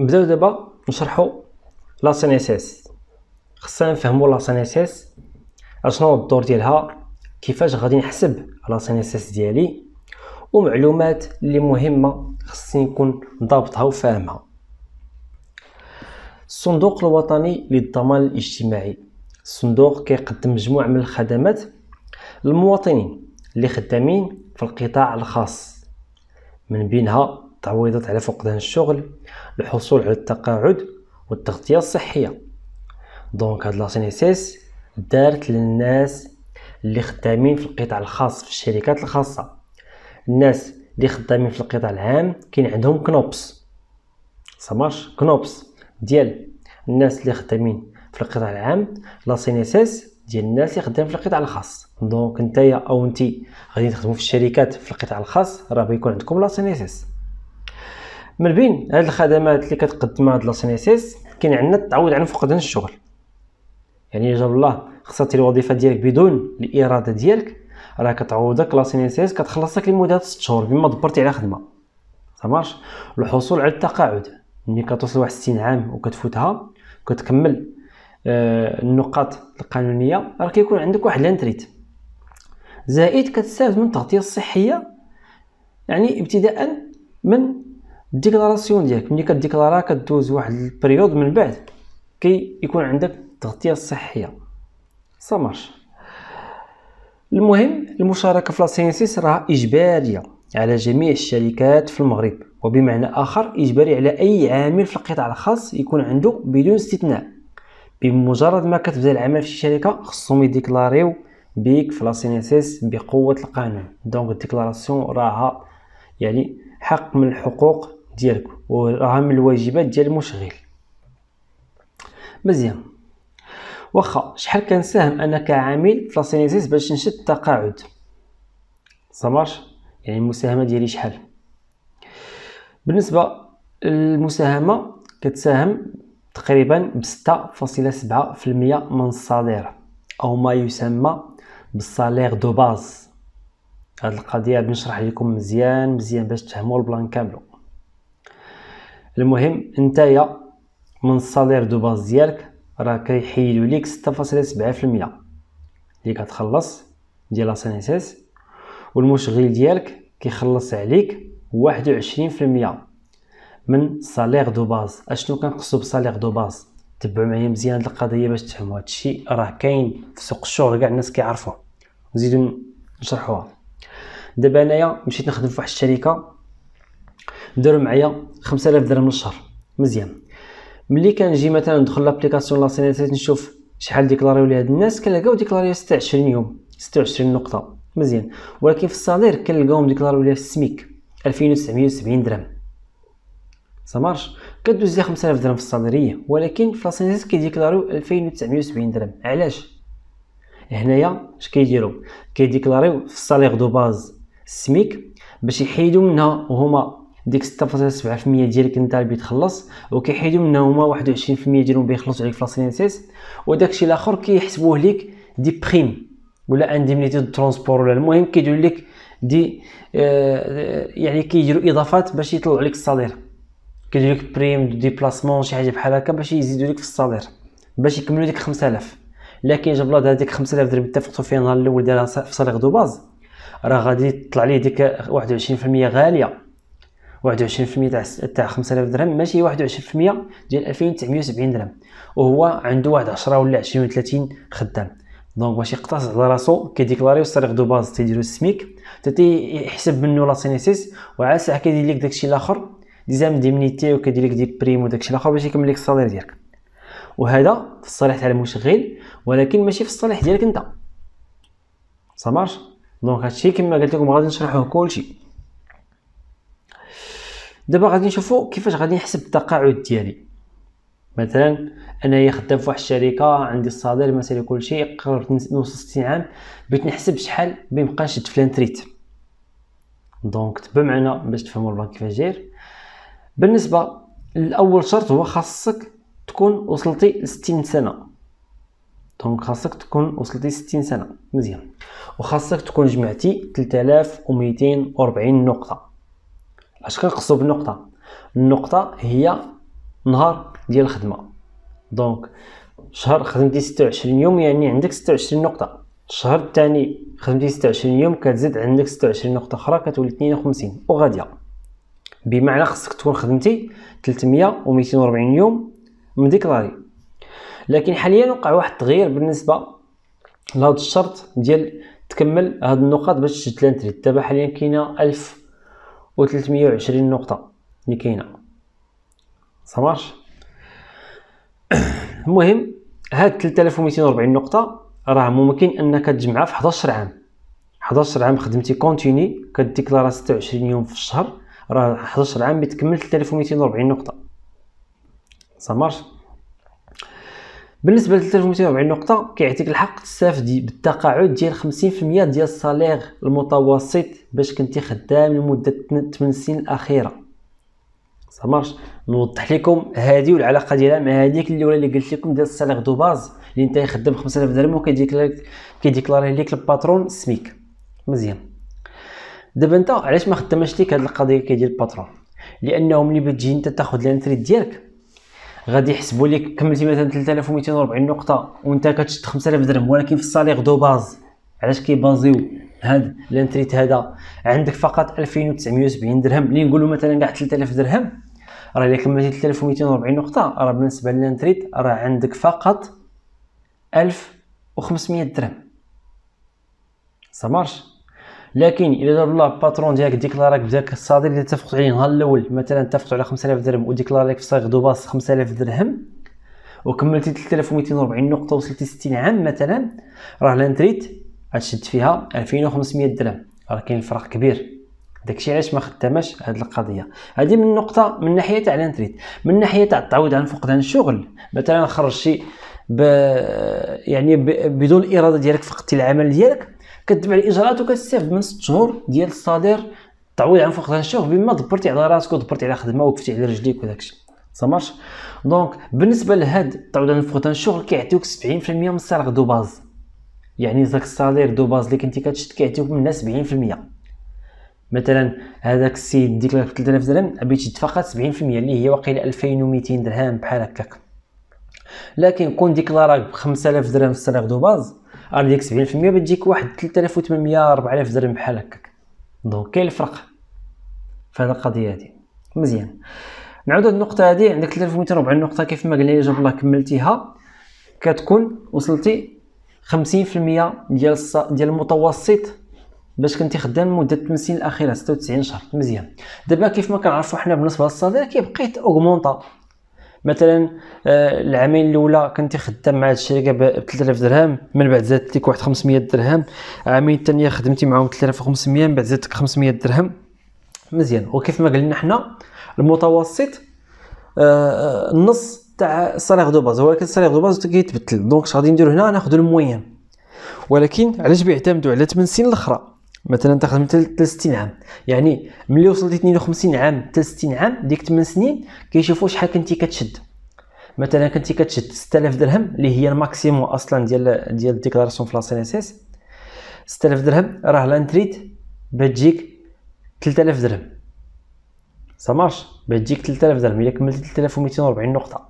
نبداو دابا نشرحو لا سي اس اس خصنا نفهمو لا سي اس اس اشنو هو الدور ديالها كيفاش غادي نحسب لا سي اس اس ديالي ومعلومات اللي مهمه خصني نكون ضابطها وفاهمها الصندوق الوطني للضمان الاجتماعي الصندوق كيقدم مجموعه من الخدمات للمواطنين اللي خدامين في القطاع الخاص من بينها تعويضات على فقدان الشغل الحصول على التقاعد والتغطية الصحية دونك هاد لاسينيسيس دارت للناس اللي خدامين في القطاع الخاص في الشركات الخاصة الناس اللي خدامين في القطاع العام كاين عندهم كنوبس سماش كنوبس ديال الناس اللي خدامين في القطاع العام لاسينيسيس ديال الناس اللي خدام في القطاع الخاص دونك نتايا او انت غادي تخدموا في الشركات في القطاع الخاص راه بيكون عندكم لاسينيسيس من بين هاد الخدمات اللي كتقدمها هاد لاسينيسيس كاين عندنا التعويض عن فقدان الشغل يعني جاب الله خسرتي الوظيفه ديالك بدون الاراده ديالك راه كتعوضك لاسينيسيس كتخلصك لمده 6 شهور بما دبرتي على خدمه تمارش الحصول على التقاعد ملي كتوصل واحد 60 عام وكتفوتها كتكمل آه، النقاط القانونيه راه كيكون عندك واحد لانتريت زائد كتستافد من التغطيه الصحيه يعني ابتداء من الديكلاراسيون ديالك ملي كديكلارا كدوز واحد البريود من بعد كي يكون عندك التغطيه الصحيه سامارش مارش المهم المشاركه في لاسينسيس راه اجباريه على جميع الشركات في المغرب وبمعنى اخر اجباري على اي عامل في القطاع الخاص يكون عنده بدون استثناء بمجرد ما كتبدا العمل في الشركه خصهم يديكلاريو بيك في لاسينسيس بقوه القانون دونك الديكلاراسيون راها يعني حق من الحقوق ديالك وراها من الواجبات ديال المشغل مزيان واخا شحال كنساهم انا كعامل في لاسينيزيس باش نشد التقاعد صمارش يعني المساهمه ديالي شحال بالنسبه للمساهمه كتساهم تقريبا ب 6.7% من الصالير او ما يسمى بالصالير دو باز هاد القضيه بنشرح لكم مزيان مزيان باش تفهموا البلان كاملو المهم نتايا من الصالير دو باز ديالك راه كيحيدو ليك 6.7% اللي كتخلص ديال لا اس والمشغل ديالك كيخلص عليك 21% من الصالير دو باز اشنو كنقصدو بالصالير دو باز تبعوا معايا مزيان هاد القضيه باش تفهموا هادشي راه كاين في سوق الشغل كاع الناس كيعرفوه نزيدو نشرحوها دابا انايا مشيت نخدم في واحد الشركه داروا معايا 5000 درهم للشهر مزيان ملي كنجي مثلا ندخل لابليكاسيون لا سينيتيت نشوف شحال ديكلاريو لي هاد الناس كنلقاو ديكلاريو 26 يوم 26 نقطه مزيان ولكن في الصالير كنلقاوهم ديكلاريو ليها السميك 2970 درهم سمارش كدوز ليها 5000 درهم في الصاليريه ولكن في لاسينيتيت كيديكلاريو 2970 درهم علاش هنايا اش كيديروا كيديكلاريو في الصالير دو باز السميك باش يحيدوا منها هما ديك 6.7% ديالك انت اللي بيتخلص وكيحيدوا منها هما 21% ديالهم بيخلصوا عليك في لاسينسيس وداك الشيء الاخر كيحسبوه لك دي بريم ولا انديميتي دو ترونسبور ولا المهم كيديروا لك دي آه،, آه يعني كيديروا اضافات باش يطلعوا لك الصالير كيديروا لك بريم دو ديبلاسمون شي حاجه بحال هكا باش يزيدوا لك في الصالير باش يكملوا ديك 5000 لكن جاب الله هذيك 5000 درهم اتفقتوا فيها النهار الاول دارها في صالير دو باز راه غادي تطلع ليه ديك 21% غاليه 21% تاع تاع 5000 درهم ماشي 21% ديال 2970 درهم وهو عنده واحد 10 ولا 20 ولا 30 خدام دونك باش يقتص على راسو كيديكلاري السرق دو باز تيديرو السميك تيحسب منو لا سينيسيس وعلى الساعه كيدير لك داكشي الاخر دي زام ديمنيتي وكيدير لك دي بريم وداكشي الاخر باش يكمل لك الصالير ديالك وهذا في الصالح تاع المشغل ولكن ماشي في الصالح ديالك انت سامارش دونك هادشي كما قلت لكم غادي نشرحوه كلشي دابا غادي نشوفوا كيفاش غادي نحسب التقاعد ديالي مثلا انايا خدام في واحد الشركه عندي الصادر مثلا كل شيء قررت نوصل 60 عام بغيت نحسب شحال بيبقى نشد فلان تريت دونك تبع معنا باش تفهموا البنك كيفاش داير بالنسبه الاول شرط هو خاصك تكون وصلتي ل 60 سنه دونك خاصك تكون وصلتي 60 سنه مزيان وخاصك تكون جمعتي 3240 نقطه اش كنقصدو بالنقطه النقطه هي نهار ديال الخدمه دونك شهر خدمتي 26 يوم يعني عندك 26 نقطه الشهر الثاني خدمتي 26 يوم كتزيد عندك 26 نقطه اخرى كتولي 52 وغاديه بمعنى خصك تكون خدمتي 300 وميتين وربعين يوم لاري لكن حاليا وقع واحد التغيير بالنسبه لهذا الشرط ديال تكمل هاد النقاط باش تسجل انتريت دابا حاليا كاينه 1000 و 320 نقطه اللي كاينه سمارش المهم هاد 3240 نقطه راه ممكن انك تجمعها في 11 عام 11 عام خدمتي كونتيني كديكلارا 26 يوم في الشهر راه 11 عام بتكمل 3240 نقطه سمارش بالنسبه ل 3240 نقطه كيعطيك الحق تستافدي بالتقاعد ديال 50% ديال الصالير المتوسط باش كنتي خدام لمده 8 سنين الاخيره سامرش نوضح لكم هذه والعلاقه ديالها مع هذيك اللي ولا اللي قلت لكم ديال الصالير دو باز اللي انت خدام 5000 درهم لك كيديكلاري ليك الباترون سميك مزيان دابا انت علاش ما خدامش ليك هاد القضيه كيدير الباترون لانه ملي بتجي انت تاخذ الانتري ديالك غادي يحسبوا لك كملتي مثلا 3240 نقطه وانت كتشد 5000 درهم ولكن في الصاليغ دو باز علاش كيبازيو هاد الانتريت هذا عندك فقط 2970 درهم اللي نقولوا مثلا كاع 3000 درهم راه الا كملتي 3240 نقطه راه بالنسبه للانتريت راه عندك فقط 1500 درهم صمارش لكن الا دار الله باترون ديالك ديكلاراك بداك الصادر اللي اتفقتوا عليه النهار الاول مثلا اتفقتوا على 5000 درهم وديكلاراك في صيغ دوباس 5000 درهم وكملتي 3240 نقطه وصلتي 60 عام مثلا راه لانتريت غتشد فيها 2500 درهم راه كاين فرق كبير داكشي علاش ما خداماش هاد القضيه هذه من نقطه من ناحيه تاع لانتريت من ناحيه تاع التعويض عن فقدان الشغل مثلا خرجتي ب يعني بدون الاراده ديالك فقدتي العمل ديالك كتبع الاجراءات وكتستافد من 6 شهور ديال الصادر تعويض عن فقدان الشغل بما دبرتي على راسك ودبرتي على خدمه وقفتي على رجليك وداك الشيء سامارش دونك بالنسبه لهاد التعويض عن فقدان الشغل كيعطيوك 70% من السالغ دو باز يعني ذاك السالير دو باز اللي كنتي كتشد كيعطيوك منها 70% مثلا هذاك السيد ديك 3000 درهم بغيت يدفع فقط 70% اللي هي واقيلا 2200 درهم بحال هكاك لكن كون ديكلاراك ب 5000 درهم في السلاغ دو باز راه ديك 70% بتجيك واحد 3800 4000 درهم بحال هكاك دونك كاين الفرق في هذه القضيه هذه مزيان نعود هاد النقطه هذه عندك 3240 نقطه كيف ما قلنا جاب الله كملتيها كتكون وصلتي 50% ديال ديال المتوسط باش كنتي خدام مده 8 سنين الاخيره 96 شهر مزيان دابا كيف ما كنعرفوا حنا بالنسبه للصداقه كيبقى يتاوغمونطا مثلا آه، العامين الاولى كنت خدام مع الشركه ب 3000 درهم من بعد زادت لك واحد 500 درهم العامين الثانيه خدمتي معاهم 3500 من بعد زادت لك 500 درهم مزيان وكيف ما قلنا حنا المتوسط آه، آه، النص تاع الصالير دو باز ولكن الصالير دو باز كيتبدل دونك اش غادي نديرو هنا ناخذ الموين ولكن علاش بيعتمدوا على 8 سنين الاخرى مثلا تاخذ من 60 عام يعني ملي وصلتي 52 عام حتى 60 عام ديك 8 سنين كيشوفوا شحال كنتي كتشد مثلا كنتي كتشد 6000 درهم اللي هي الماكسيمو اصلا ديال ديال ديكلاراسيون في ان اس اس 6000 درهم راه لانتريت بتجيك 3000 درهم سا بتجيك 3000 درهم الا كملتي 3240 نقطه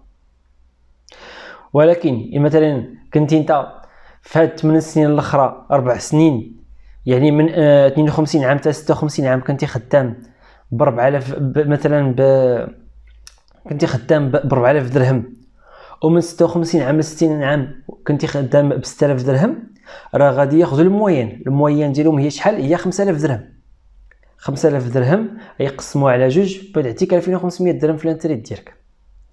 ولكن إيه مثلا كنتي انت في هاد 8 سنين الاخرى 4 سنين يعني من 52 آه، عام حتى 56 عام كنتي خدام ب 4000 مثلا ب كنتي خدام ب 4000 درهم ومن 56 عام ل 60 عام كنتي خدام ب 6000 درهم راه غادي ياخذوا الموين الموين ديالهم هي شحال هي 5000 درهم 5000 درهم يقسموها على جوج بتعطيك 2500 درهم في الانتريت ديالك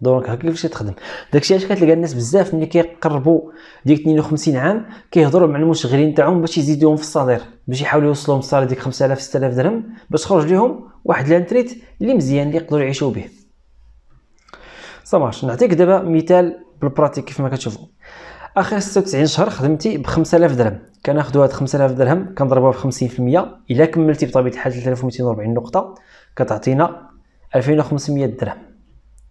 دونك هكا كيفاش تخدم داكشي علاش كتلقى الناس بزاف ملي كيقربوا ديك 52 عام كيهضروا مع المشغلين تاعهم باش يزيدوهم في الصالير باش يحاولوا يوصلوهم للصالير ديك 5000 6000 درهم باش تخرج لهم واحد لانتريت اللي مزيان اللي يقدروا يعيشوا به صباح نعطيك دابا مثال بالبراتيك كيف ما كتشوفوا اخر 96 شهر خدمتي ب 5000 درهم كناخذوا هاد 5000 درهم كنضربوها ب 50% الا كملتي بطبيعه الحال 3240 نقطه كتعطينا 2500 درهم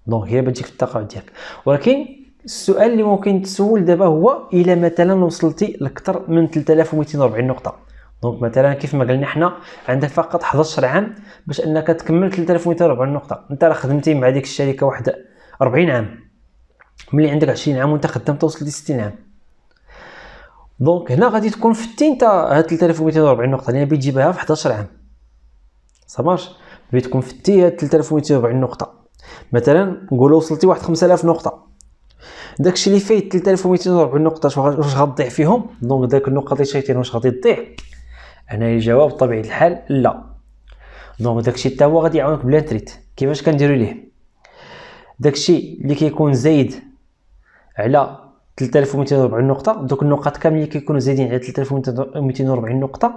دونك هي بتجيك في التقاعد ديالك ولكن السؤال اللي ممكن تسول دابا هو الى مثلا وصلتي لاكثر من 3240 نقطه دونك مثلا كيف ما قلنا حنا عندك فقط 11 عام باش انك تكمل 3240 نقطه انت راه خدمتي مع ديك الشركه واحد 40 عام ملي عندك 20 عام وانت خدام توصل ل 60 عام دونك هنا غادي تكون فتي انت هاد 3240 نقطه اللي بغيتي تجيبها في 11 عام صافي بغيت تكون فتي هاد 3240 نقطه مثلا نقولوا وصلتي واحد 5000 نقطه داكشي اللي فايت 3240 نقطه واش غتضيع فيهم دونك داك النقط اللي شايتين واش غادي تضيع هنا الجواب طبيعي الحال لا دونك داكشي حتى هو غادي يعاونك بلا تريت كيفاش كنديروا ليه داكشي اللي كيكون زايد على 3240 نقطه دوك النقط كاملين اللي كيكونوا زايدين على 3240 نقطه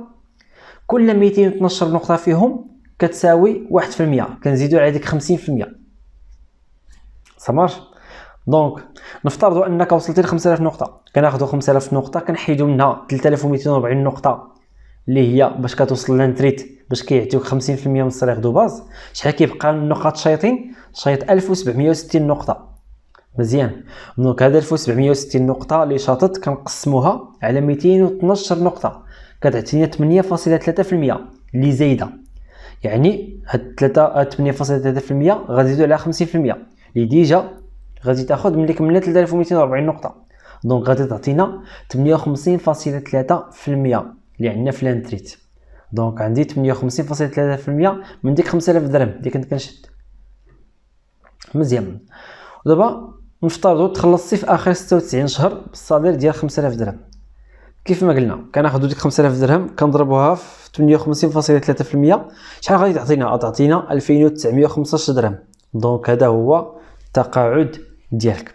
كل 212 نقطه فيهم كتساوي 1% كنزيدو على ديك Ça دونك نفترضوا انك وصلت ل 5000 نقطه كناخذوا 5000 نقطه كنحيدوا منها 3240 نقطه اللي هي باش كتوصل لانتريت باش كيعطيوك 50% من الصريغ دو باز شحال كيبقى النقط شايطين شايط 1760 نقطه مزيان دونك هذا 1760 نقطه اللي شاطت كنقسموها على 212 نقطه كتعطيني 8.3% اللي زايده يعني هاد 3 8.3% غنزيدو عليها 50% اللي ديجا غادي تاخذ ملي من 3240 نقطه دونك غادي تعطينا 58.3% اللي عندنا في لانتريت دونك عندي 58.3% من ديك 5000 درهم اللي كنت كنشد مزيان ودابا نفترضوا تخلصتي في اخر 96 شهر بالصادر ديال 5000 درهم كيف ما قلنا كناخذوا ديك 5000 درهم كنضربوها في 58.3% شحال غادي تعطينا تعطينا 2915 درهم دونك هذا هو التقاعد ديالك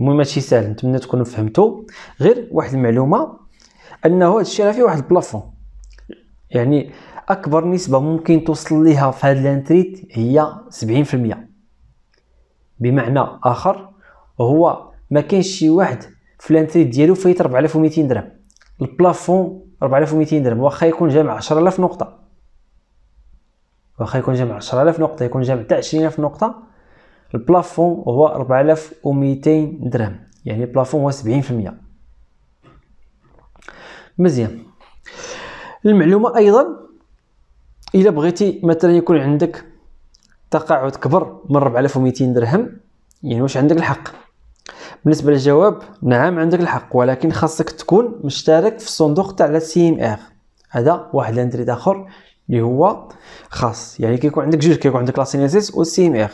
المهم هادشي ساهل نتمنى تكونوا فهمتوا غير واحد المعلومه انه هادشي راه فيه واحد البلافون يعني اكبر نسبه ممكن توصل ليها في هاد الانتريت هي 70% بمعنى اخر هو ما كاينش شي واحد في الانتريت ديالو فايت 4200 درهم البلافون 4200 درهم واخا يكون جامع 10000 نقطه واخا يكون جامع 10000 نقطه يكون جامع حتى 20000 نقطه البلافون هو 4200 درهم يعني البلافون هو 70% مزيان المعلومه ايضا الا بغيتي مثلا يكون عندك تقاعد كبر من 4200 درهم يعني واش عندك الحق بالنسبه للجواب نعم عندك الحق ولكن خاصك تكون مشترك في الصندوق تاع السي ام ار هذا واحد لاندريد اخر اللي هو خاص يعني كيكون عندك جوج كيكون عندك لاسينيسيس والسي ام ار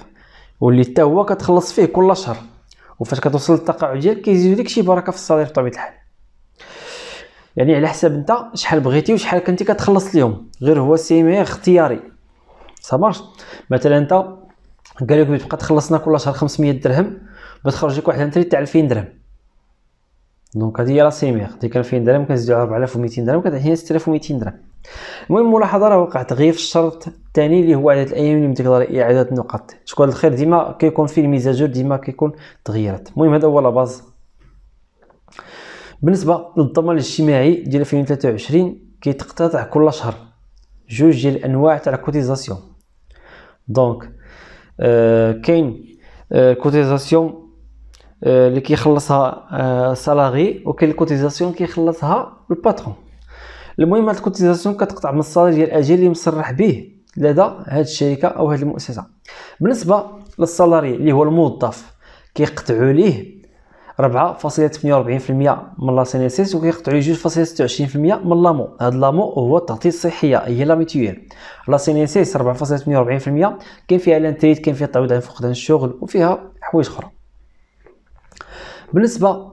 واللي حتى هو كتخلص فيه كل شهر وفاش كتوصل للتقاعد ديالك كيزيدو لك شي بركه في الصالير بطبيعه الحال يعني على حساب انت شحال بغيتي وشحال كنتي كتخلص اليوم غير هو السيمي اختياري صبرت مثلا انت قال لك تبقى تخلصنا كل شهر 500 درهم بتخرج لك واحد الانتري تاع 2000 درهم دونك هذه هي لا سيمير دي كان فين درهم كنزيدو 4200 درهم كتعطينا 6200 درهم المهم ملاحظه راه وقع تغيير في الشرط الثاني اللي هو عدد الايام اللي تقدر اعاده النقط شكون الخير ديما كيكون فيه الميزاجور ديما كيكون تغيرات المهم هذا هو لا باز بالنسبه للضمان الاجتماعي ديال 2023 كيتقتطع كل شهر جوج ديال الانواع تاع الكوتيزاسيون دونك آه كاين آه كوتيزاسيون آه، اللي كيخلصها سالاري آه، وكاين الكوتيزاسيون كيخلصها الباترون المهم هاد الكوتيزاسيون كتقطع من الصالير ديال الاجير اللي مصرح به لدى هاد الشركه او هاد المؤسسه بالنسبه للسالاري اللي هو الموظف كيقطعوا ليه 4.48% من لا سينيسيس وكيقطعوا ليه 2.26% من لامو هاد لامو هو التغطيه الصحيه هي لا ميتيوير لا سينيسيس 4.48% كاين فيها الانتريت كاين فيها التعويض عن فقدان الشغل وفيها حوايج اخرى بالنسبه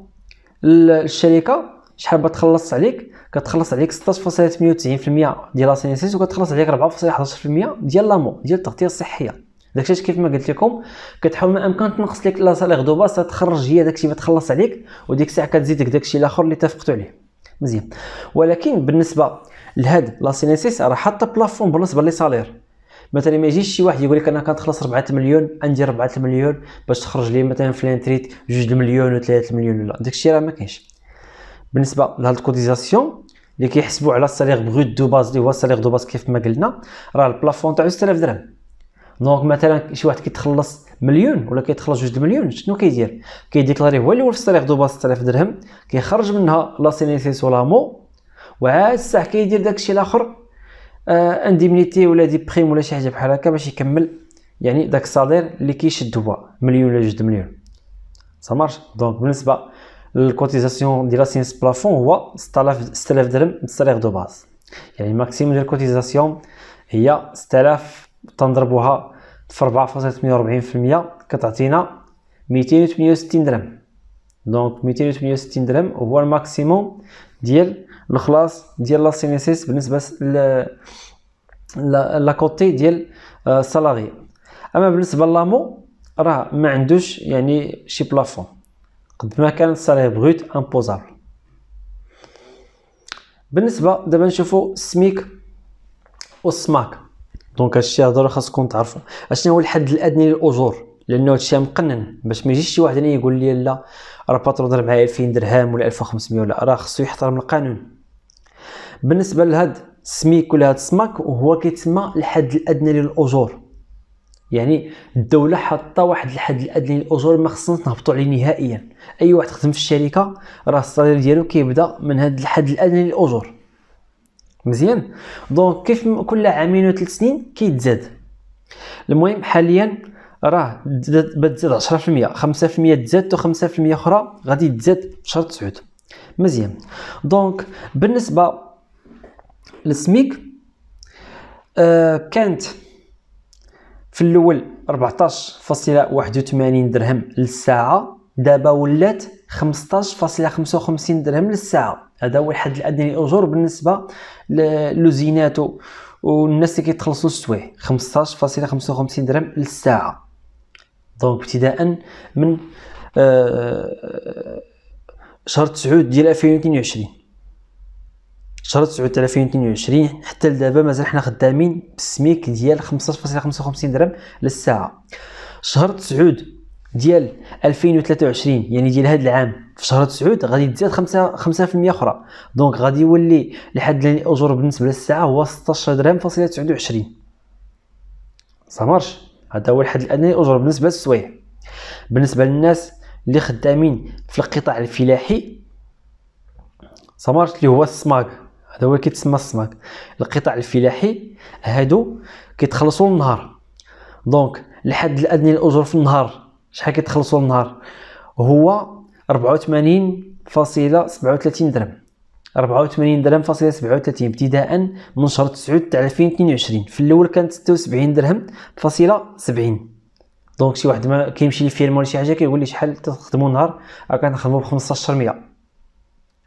للشركه شحال بتخلص عليك كتخلص عليك 16.98% ديال لاسينيسيس وكتخلص عليك 4.11% ديال لامو ديال التغطيه الصحيه داكشي كيف ما قلت لكم كتحاول ما امكن تنقص لك لا سالير دو باس تخرج هي داكشي ما تخلص عليك وديك الساعه كتزيدك داكشي الاخر اللي اتفقتوا عليه مزيان ولكن بالنسبه لهاد لاسينيسيس راه حاطه بلافون بالنسبه لي سالير مثلا ما يجيش شي واحد يقول لك انا كنخلص 4 مليون عندي 4 مليون باش تخرج لي مثلا في لانتريت 2 مليون و 3 مليون لا داكشي راه ما كاينش بالنسبه لهاد الكوتيزاسيون اللي كيحسبوا على السالير بغوت دو باز اللي هو السالير دو باز كيف ما قلنا راه البلافون تاعو 6000 درهم دونك مثلا شي واحد كيتخلص مليون ولا كيتخلص جوج مليون شنو كيدير كيديكلاري هو هو في السالير دو باز 6000 درهم كيخرج منها لا ولا مو وعاد الساعه كيدير داكشي الاخر انديمنيتي آه، ولا دي بريم ولا شي حاجه بحال هكا باش يكمل يعني داك الصادير اللي كيشد هو مليون ولا جوج مليون سا مارش دونك بالنسبه للكوتيزاسيون ديال لاسينس بلافون هو 6000 6000 درهم السالير دو باز يعني الماكسيموم ديال الكوتيزاسيون هي 6000 تنضربوها في 4.48% كتعطينا 268 درهم دونك 268 درهم هو الماكسيموم ديال الخلاص ديال لا سينيسيس بالنسبه لا كوتي ديال السالاري آه، اما بالنسبه لامو راه ما عندوش يعني شي بلافون قد ما كان السالاري بغيت امبوزابل بالنسبه دابا نشوفوا السميك والسماك دونك هادشي هضره خاصكم تعرفوا اشنو هو الحد الادنى للاجور لانه هادشي مقنن باش ما يجيش شي واحد هنا يقول لي لا راه باترون ضرب معايا 2000 درهم ولا 1500 ولا راه خصو يحترم القانون بالنسبه لهاد السميك ولا هاد السماك هو كيتسمى الحد الادنى للاجور يعني الدوله حاطه واحد الحد الادنى للاجور ما خصناش نهبطوا عليه نهائيا اي واحد خدم في الشركه راه الصالير ديالو كيبدا من هاد الحد الادنى للاجور مزيان دونك كيف كل عامين وثلاث سنين كيتزاد المهم حاليا راه بتزاد 10% 5% تزاد و 5% اخرى غادي تزاد في شهر 9 مزيان دونك بالنسبه السميك آه كانت في الاول 14.81 درهم للساعه دابا ولات 15.55 درهم للساعه هذا هو الحد الادنى للاجور بالنسبه للوزيناتو والناس اللي كيتخلصوا السوايع 15.55 درهم للساعه دونك ابتداء من آه شهر 9 ديال 2022 شهر 9 2022 حتى لدابا مازال حنا خدامين بالسميك ديال 15.55 درهم للساعه شهر 9 ديال 2023 يعني ديال هذا العام في شهر 9 غادي تزيد 5 5% اخرى دونك غادي يولي لحد الاجور بالنسبه للساعه هو 16 درهم فاصله 29 سامرش هذا هو الحد الادنى للاجور بالنسبه للسوايع بالنسبه للناس اللي خدامين في القطاع الفلاحي سامرش اللي هو السماك هذا هو اللي كيتسمى السماك القطاع الفلاحي هادو كيتخلصوا النهار دونك الحد الادنى للاجور في النهار شحال كيتخلصوا النهار هو 84.37 درهم 84 درهم فاصله 37 ابتداء من شهر 9 تاع 2022 في الاول كانت 76 درهم فاصله 70 دونك شي واحد ما كيمشي للفيرما ولا شي حاجه كيقول لي شحال تخدموا النهار راه كنخدموا ب 15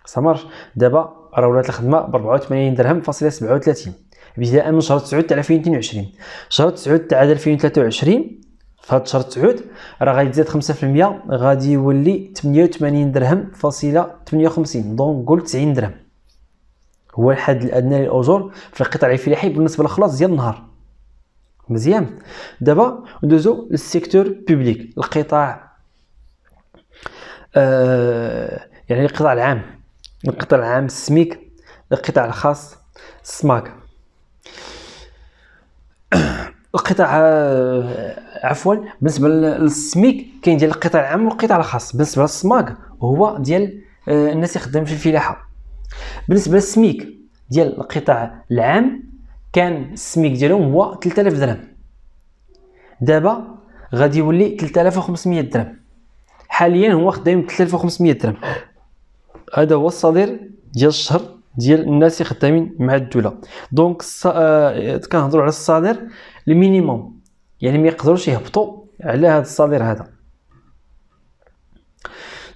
سمر دابا راه ولات الخدمه ب 84 درهم فاصله 37 ابتداء من شهر 9 تاع 2022 شهر 9 تاع 2023 في هذا شهر 9 راه غادي تزيد 5% غادي يولي 88 درهم فاصله 58 دونك قول 90 درهم هو الحد الادنى للاجور في القطاع الفلاحي بالنسبه للخلاص ديال النهار مزيان دابا ندوزو للسيكتور بوبليك القطاع آه يعني القطاع العام القطاع العام السميك القطاع الخاص السماك القطاع آه، عفوا بالنسبه للسميك كاين ديال القطاع العام والقطاع الخاص بالنسبه للسماك هو ديال آه، الناس اللي خدامين في الفلاحه بالنسبه للسميك ديال القطاع العام كان السميك ديالهم هو 3000 درهم دابا غادي يولي 3500 درهم حاليا هو خدام 3500 درهم هذا هو الصدر ديال الشهر ديال الناس اللي خدامين مع الدوله دونك آه، كنهضروا على الصدر المينيموم يعني ما يقدروش يهبطوا على هذا الصدر هذا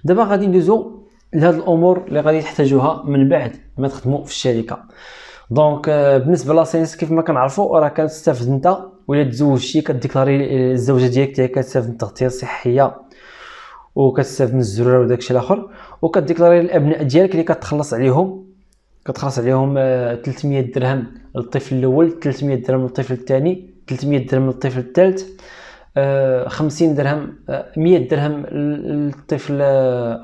دابا غادي ندوزو لهاد الامور اللي غادي تحتاجوها من بعد ما تخدموا في الشركه دونك آه، بالنسبه لاسينس كيف ما كنعرفوا راه كتستافد انت ولا تزوجتي كديكلاري الزوجه ديالك هي كتستافد من التغطيه الصحيه وكتستافد من الزروره وداكشي الاخر وكديكلاري الابناء ديالك اللي كتخلص عليهم كتخلص عليهم 300 آه، درهم للطفل الاول 300 درهم للطفل الثاني 300 درهم للطفل الثالث 50 آه، درهم 100 آه، درهم للطفل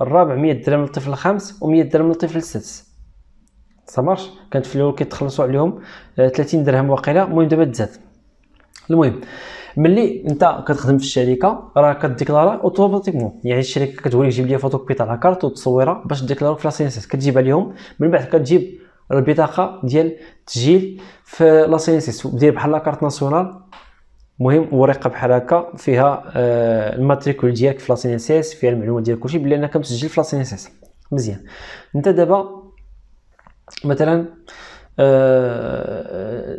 الرابع 100 درهم للطفل الخامس و100 درهم للطفل السادس سامارش كانت في الاول كيتخلصوا عليهم 30 درهم وقيله المهم دابا تزاد المهم ملي انت كتخدم في الشركه راه كديكلارا اوتوماتيكمون يعني الشركه كتقول لك جيب لي فوتوكوبي تاع لاكارت وتصويرها باش ديكلارو في لاسينسيس كتجيبها لهم من بعد كتجيب البطاقه ديال التسجيل في لاسينسيس دير بحال لاكارت ناسيونال مهم ورقه بحال هكا فيها آه، الماتريكول ديالك في لاسينسيس فيها المعلومات ديال كلشي بلي انك مسجل في لاسينسيس مزيان انت دابا مثلا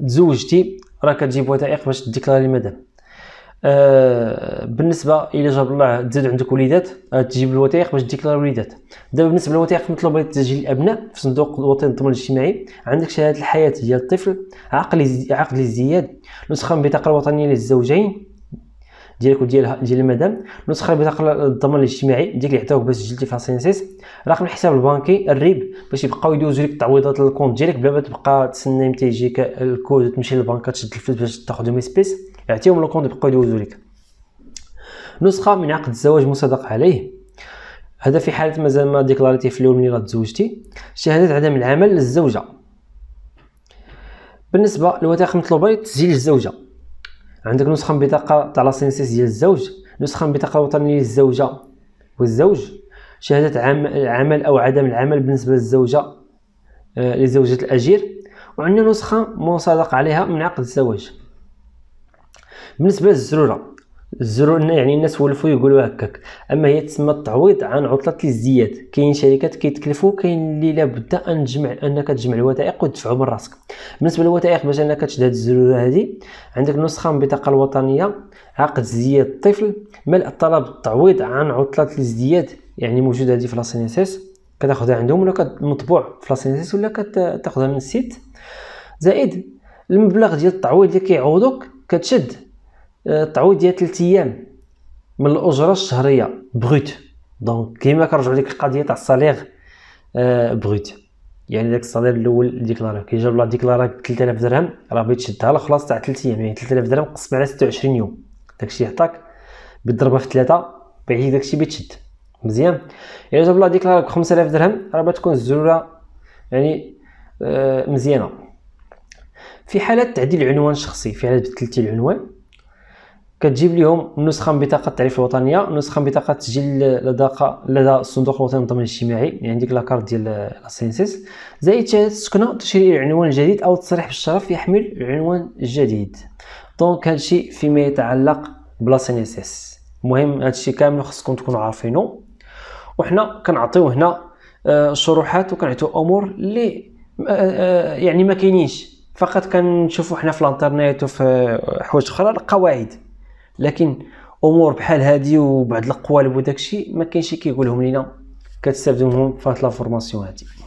تزوجتي آه، آه، راه كتجيب وثائق باش ديكلاري المدام آه، بالنسبه الى جاب الله تزاد عندك وليدات آه، تجيب الوثائق باش ديك الوليدات دابا بالنسبه للوثائق المطلوبه لتسجيل الابناء في صندوق الوطني للضمان الاجتماعي عندك شهاده الحياه ديال الطفل عقد عقد الازدياد نسخه من البطاقه الوطنيه للزوجين ديالك وديال ديال المدام نسخه البطاقه الضمان الاجتماعي ديك اللي عطاوك باش سجلتي في سينسيس رقم الحساب البنكي الريب باش يبقاو يدوزو لك التعويضات للكونت ديالك بلا ما تبقى تسنى متى يجيك الكود تمشي للبنكه تشد الفلوس باش تاخذهم سبيس يعطيهم لوكونت يبقاو يدوزو لك نسخه من عقد الزواج مصدق عليه هذا في حاله مازال ما ديكلاريتي في الاول ملي غتزوجتي شهاده عدم العمل للزوجه بالنسبه للوثائق المطلوبه لتسجيل الزوجه عندك نسخه من بطاقه تاع لاسينسيس ديال الزوج نسخه من بطاقه وطنيه للزوجه والزوج شهاده عمل او عدم العمل بالنسبه للزوجه آه، لزوجه الاجير وعندنا نسخه مصادق عليها من عقد الزواج بالنسبه للزروره الزرو يعني الناس ولفوا يقولوا هكاك اما هي تسمى التعويض عن عطله الازدياد كاين شركات كيتكلفوا كاين اللي لابد ان تجمع انك تجمع الوثائق وتدفعوا من راسك بالنسبه للوثائق باش انك تشد هذه الزروره هذه عندك نسخه من البطاقه الوطنيه عقد ازدياد الطفل ملء طلب التعويض عن عطله الازدياد يعني موجوده هذه في لاسينيسيس كتاخذها عندهم ولا مطبوع في لاسينيسيس ولا كتاخذها من السيت زائد المبلغ ديال التعويض اللي كيعوضوك كتشد تعويض ديال 3 ايام من الاجره الشهريه بغوت دونك كيما كنرجعوا لديك القضيه تاع الصالير بغوت آه، يعني داك الصالير الاول ديكلاري كي جاب لا ديكلاري ب 3000 درهم راه بغيت تشدها خلاص تاع 3 ايام يعني 3000 درهم قسم على 26 يوم داكشي يعطاك بالضربه في 3 بعيد داكشي بتشد مزيان الا جاب لا ديكلاري ب 5000 درهم راه بتكون الزروره يعني آه، مزيانه في حاله تعديل عنوان شخصي في حاله بدلتي العنوان كتجيب لهم نسخه من بطاقه التعريف الوطنيه نسخه من بطاقه تسجيل لدى لدى الصندوق الوطني للضمان الاجتماعي يعني عندك لاكارت ديال السينسيس زائد شهاده السكنه تشري العنوان الجديد او تصريح بالشرف يحمل العنوان الجديد دونك هادشي فيما يتعلق سينسيس المهم هادشي كامل خصكم تكونوا عارفينه وحنا كنعطيو هنا آه، شروحات وكنعطيو امور اللي آه، آه، يعني ما كاينينش فقط كنشوفوا حنا في الانترنت وفي حوايج اخرى القواعد لكن امور بحال هذه وبعض القوالب وداكشي ما كاينش كيقولهم لينا كتستافدوا منهم فهاد لا فورماسيون هذه